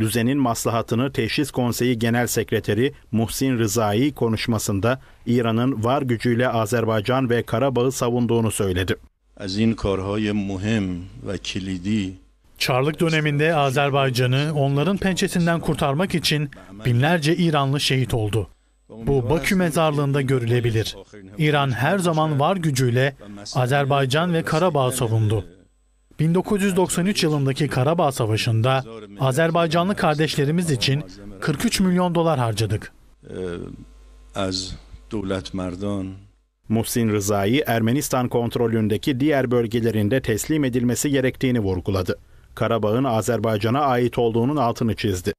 Düzenin maslahatını Teşhis Konseyi Genel Sekreteri Muhsin Rızai konuşmasında İran'ın var gücüyle Azerbaycan ve Karabağ'ı savunduğunu söyledi. Çarlık döneminde Azerbaycan'ı onların pençesinden kurtarmak için binlerce İranlı şehit oldu. Bu Bakü mezarlığında görülebilir. İran her zaman var gücüyle Azerbaycan ve Karabağ'ı savundu. 1993 yılındaki Karabağ Savaşı'nda Azerbaycanlı kardeşlerimiz için 43 milyon dolar harcadık. Ee, Muhsin Rıza'yı Ermenistan kontrolündeki diğer bölgelerinde teslim edilmesi gerektiğini vurguladı. Karabağ'ın Azerbaycan'a ait olduğunun altını çizdi.